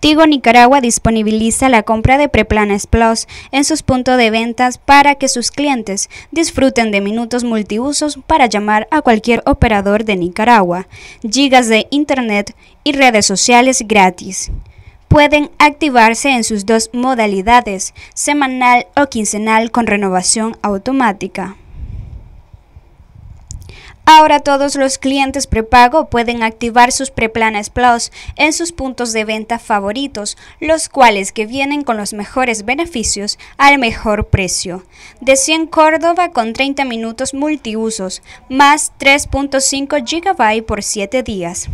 Tigo Nicaragua disponibiliza la compra de Preplanes Plus en sus puntos de ventas para que sus clientes disfruten de minutos multiusos para llamar a cualquier operador de Nicaragua, gigas de internet y redes sociales gratis. Pueden activarse en sus dos modalidades, semanal o quincenal con renovación automática. Ahora todos los clientes prepago pueden activar sus preplanes Plus en sus puntos de venta favoritos, los cuales que vienen con los mejores beneficios al mejor precio. De 100 Córdoba con 30 minutos multiusos, más 3.5 GB por 7 días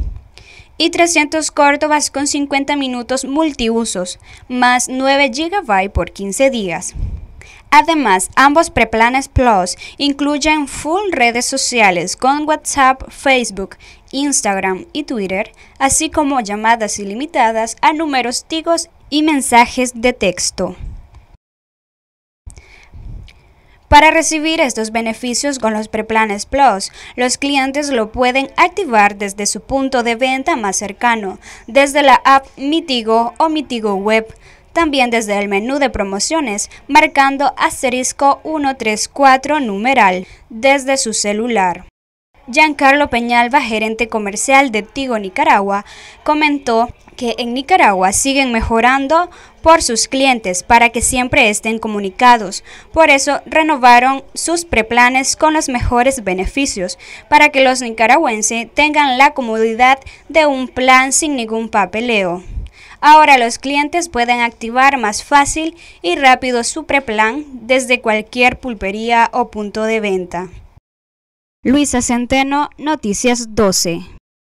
y 300 Córdobas con 50 minutos multiusos, más 9 GB por 15 días. Además, ambos preplanes Plus incluyen full redes sociales con WhatsApp, Facebook, Instagram y Twitter, así como llamadas ilimitadas a números tigos y mensajes de texto. Para recibir estos beneficios con los preplanes Plus, los clientes lo pueden activar desde su punto de venta más cercano, desde la app Mitigo o Mitigo Web también desde el menú de promociones, marcando asterisco 134 numeral desde su celular. Giancarlo Peñalba, gerente comercial de Tigo Nicaragua, comentó que en Nicaragua siguen mejorando por sus clientes para que siempre estén comunicados. Por eso renovaron sus preplanes con los mejores beneficios para que los nicaragüenses tengan la comodidad de un plan sin ningún papeleo. Ahora los clientes pueden activar más fácil y rápido su preplan desde cualquier pulpería o punto de venta. Luisa Centeno, Noticias 12.